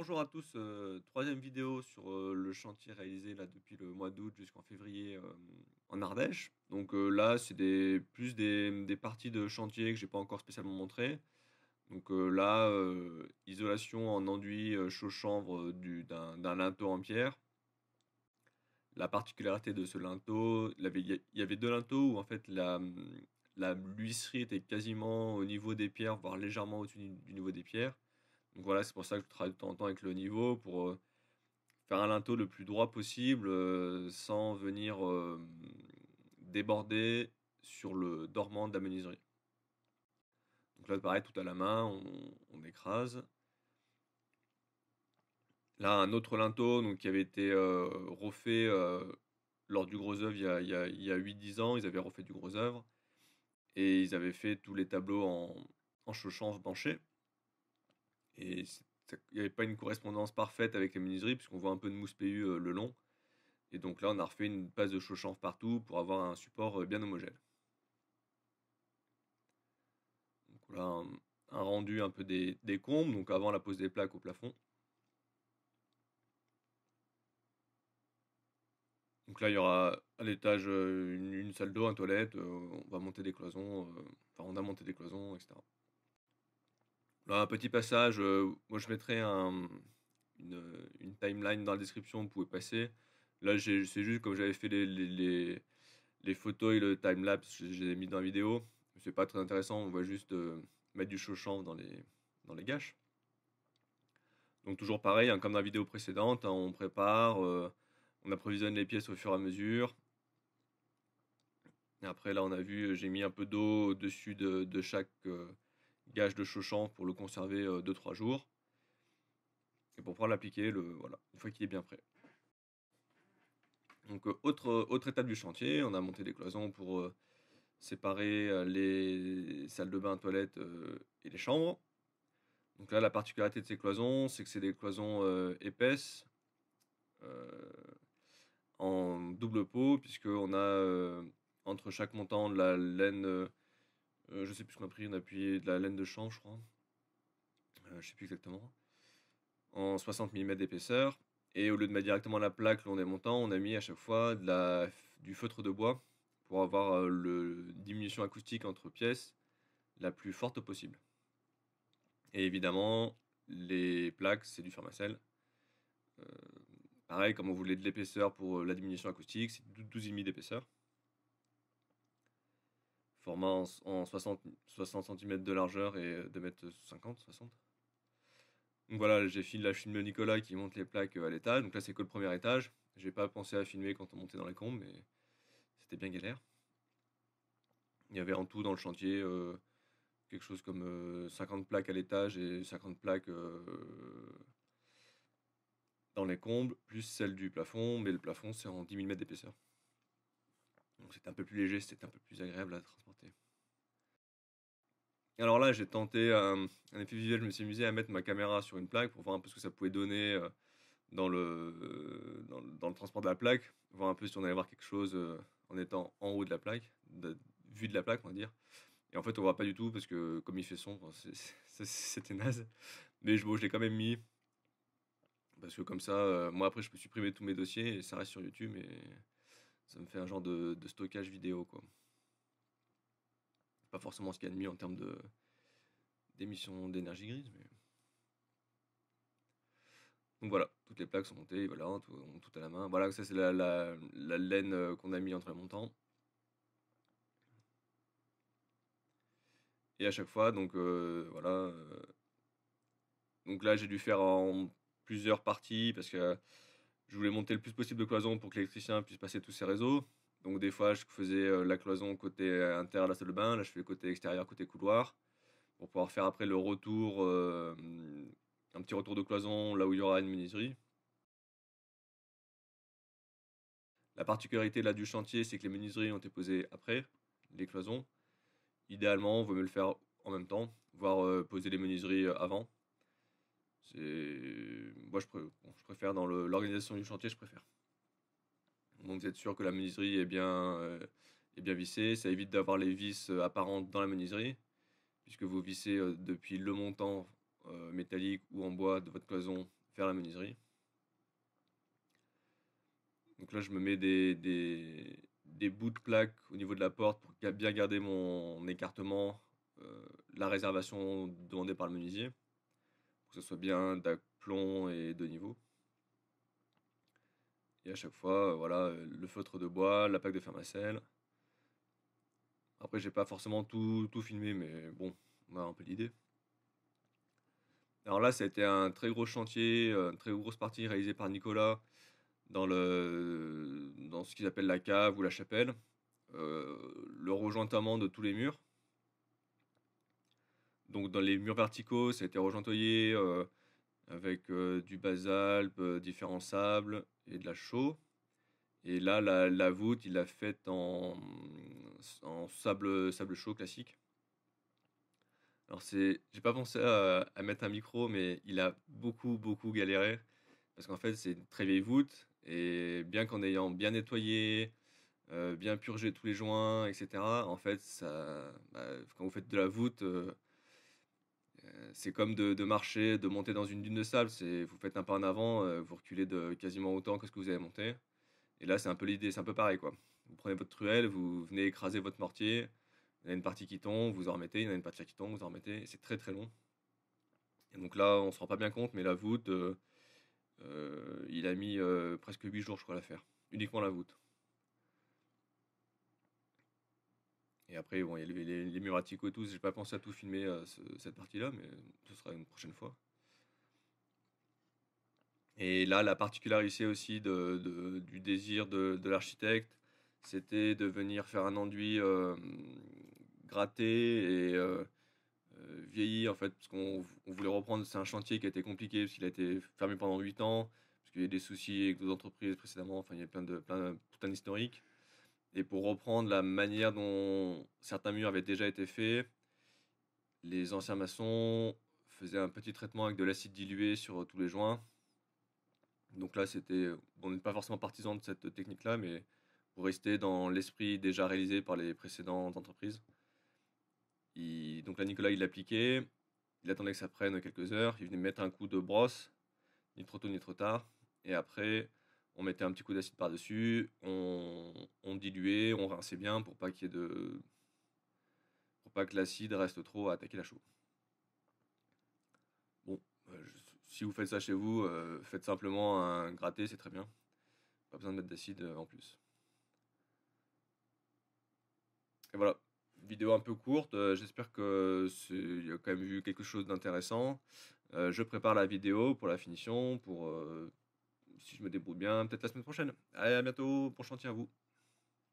Bonjour à tous, euh, troisième vidéo sur euh, le chantier réalisé là depuis le mois d'août jusqu'en février euh, en Ardèche. Donc là c'est des, plus des, parties de chantier que j'ai pas encore spécialement montré. Donc là, isolation en enduit chaud chanvre d'un linteau en pierre. La particularité de ce linteau, il y avait deux linteaux où en fait la, la luisserie était quasiment au niveau des pierres, voire légèrement au-dessus du niveau des pierres. Donc voilà, c'est pour ça que je travaille de temps en temps avec le niveau pour euh, faire un linteau le plus droit possible euh, sans venir euh, déborder sur le dormant de Donc là, pareil, tout à la main, on, écrase. Là, un autre linteau donc, qui avait été refait lors du gros œuvre il y a, 8-10 ans. Ils avaient refait du gros œuvre et ils avaient fait tous les tableaux en, en chauchant et il n'y avait pas une correspondance parfaite avec la menuiserie, puisqu'on voit un peu de mousse PU euh, le long. Et donc là, on a refait une passe de chauchanf partout pour avoir un support euh, bien homogène. Donc là, un, rendu un peu des, des, combes, donc avant la pose des plaques au plafond. Donc là, il y aura à l'étage euh, une, salle d'eau, un toilette, on va monter des cloisons, enfin on a monté des cloisons, etc un petit passage, euh, moi je mettrai une, timeline dans la description, vous pouvez passer. Là, c'est juste comme j'avais fait les, les, photos et le timelapse, lapse mis dans la vidéo. C'est pas très intéressant, on va juste euh, mettre du chauchant dans les, dans les gâches. Donc toujours pareil, hein, comme dans la vidéo précédente, hein, on prépare, euh, on approvisionne les pièces au fur et à mesure. Et après là on a vu, j'ai mis un peu d'eau au-dessus de, chaque gage de Chauchamp pour le conserver 2-3 euh, jours et pour pouvoir l'appliquer le, voilà, une fois qu'il est bien prêt. Donc euh, autre, euh, autre étape du chantier, on a monté des cloisons pour séparer les salles de bain, toilettes et les chambres. Donc là la particularité de ces cloisons, c'est que c'est des cloisons épaisses en double peau puisqu'on a entre chaque montant de la laine euh, je sais plus ce qu'on a pris, on a de la laine de chanvre, je crois. Je euh, je sais plus exactement. En 60 mm d'épaisseur. Et au lieu de mettre directement la plaque le long des montants, on a mis à chaque fois du feutre de bois pour avoir euh, la diminution acoustique entre pièces la plus forte possible. Et évidemment, les plaques, c'est du fermacelle. pareil, comme on voulait de l'épaisseur pour la diminution acoustique, c'est 12,5 d'épaisseur. Format en, 60, cm de largeur et 2 mètres 50, 60. Donc voilà, j'ai filmé la film Nicolas qui monte les plaques euh, à l'étage. Donc là, c'est que le premier étage. J'ai pas pensé à filmer quand on montait dans les combles, mais c'était bien galère. Il y avait en tout dans le chantier euh, quelque chose comme 50 euh, plaques à l'étage et 50 plaques dans les combles, plus celle du plafond, mais le plafond c'est en 10 mm d'épaisseur c'était un peu plus léger, c'était un peu plus agréable à transporter. Alors là, j'ai tenté euh, un, effet visuel, je me suis amusé à mettre ma caméra sur une plaque pour voir un peu ce que ça pouvait donner euh, dans le, dans, le transport de la plaque, voir un peu si on allait voir quelque chose euh, en étant en haut de la plaque, de, vue de la plaque, on va dire. Et en fait, on voit pas du tout parce que comme il fait sombre, c'était naze. Mais je, je l'ai quand même mis parce que comme ça, moi après, je peux supprimer tous mes dossiers et ça reste sur YouTube. Et ça me fait un genre de, stockage vidéo, quoi. Pas forcément ce qu'il y a de mieux en termes de d'émissions d'énergie grise, mais. Donc voilà, toutes les plaques sont montées, voilà, tout, tout à la main. Voilà, ça c'est la, laine euh, qu'on a mis entre les montants. Et à chaque fois, donc euh, voilà. Euh, donc là j'ai dû faire en plusieurs parties parce que je voulais monter le plus possible de cloisons pour que l'électricien puisse passer tous ses réseaux. Donc des fois, je faisais euh, la cloison côté de euh, la salle de bain. Là, je fais côté extérieur, côté couloir, pour pouvoir faire après le retour, euh, un petit retour de cloison là où il y aura une menuiserie. La particularité là du chantier, c'est que les menuiseries ont été posées après les cloisons. Idéalement, on va mieux le faire en même temps, voire poser les menuiseries avant. Moi, je, préfère, dans l'organisation du chantier, je préfère. Donc, vous êtes sûr que la menuiserie est bien, euh, bien vissée. Ça évite d'avoir les vis euh, apparentes dans la menuiserie, puisque vous vissez euh, depuis le montant métallique ou en bois de votre cloison vers la menuiserie. Donc là, je me mets des, des, des, bouts de plaques au niveau de la porte pour bien garder mon écartement, la réservation demandée par le menuisier que ce soit bien d'aplomb et de niveau. Et à chaque fois, euh, voilà, euh, le feutre de bois, la plaque de pharmacelle. Après, j'ai pas forcément tout, tout filmé, mais bon, on a un peu l'idée. Alors là, ça a été un très gros chantier, une très grosse partie réalisée par Nicolas dans, le, dans ce qu'ils appellent la cave ou la chapelle. Euh, le rejointement de tous les murs donc dans les murs verticaux, ça a été rejointoyé euh, avec euh, du basalte, euh, différents sables et de la chaux. Et là, la, voûte, il l'a faite en, sable, sable chaud classique. Alors, c'est, j'ai pas pensé à, mettre un micro, mais il a beaucoup, beaucoup galéré. Parce qu'en fait, c'est une très vieille voûte. Et bien qu'en ayant bien nettoyé, bien purgé tous les joints, etc., en fait, ça, bah, quand vous faites de la voûte, c'est comme de, marcher, de monter dans une dune de sable. vous faites un pas en avant, euh, vous reculez de quasiment autant que ce que vous avez monté. Et là, c'est un peu l'idée, c'est un peu pareil quoi. Vous prenez votre truelle, vous venez écraser votre mortier. Il y a une partie qui tombe, vous en remettez. Il y en a une partie qui tombe, vous en remettez. C'est très très long. Et donc là, on se rend pas bien compte, mais la voûte, euh, euh, il a mis presque 8 jours, je crois, à la faire. Uniquement la voûte. après, il y a les, les, et tout. J'ai pas pensé à tout filmer euh, cette partie-là, mais ce sera une prochaine fois. Et là, la particularité aussi du désir de, l'architecte, c'était de venir faire un enduit euh, gratté et euh, vieilli, en fait, parce qu'on voulait reprendre. C'est un chantier qui a été compliqué, parce qu'il a été fermé pendant 8 ans, parce qu'il y a des soucis avec d'autres entreprises précédemment, enfin, il y a plein de, plein, tout un historique. Et pour reprendre la manière dont certains murs avaient déjà été faits, les anciens maçons faisaient un petit traitement avec de l'acide dilué sur tous les joints. Donc là, c'était, on n'est pas forcément partisan de cette technique-là, mais pour rester dans l'esprit déjà réalisé par les précédentes entreprises. donc là, Nicolas, il l'appliquait, il attendait que ça prenne quelques heures, il venait mettre un coup de brosse, ni trop tôt ni trop tard, et après, on mettait un petit coup d'acide par-dessus, on, diluait, on rinçait bien pour pas qu'il ait de. pour pas que l'acide reste trop à attaquer la chaux. Bon, euh, si vous faites ça chez vous, euh, faites simplement un gratté, c'est très bien. Pas besoin de mettre d'acide euh, en plus. Et voilà, vidéo un peu courte, j'espère que y a quand même eu quelque chose d'intéressant. je prépare la vidéo pour la finition, pour si je me débrouille bien, peut-être la semaine prochaine. Allez, à bientôt, bon chantier à vous.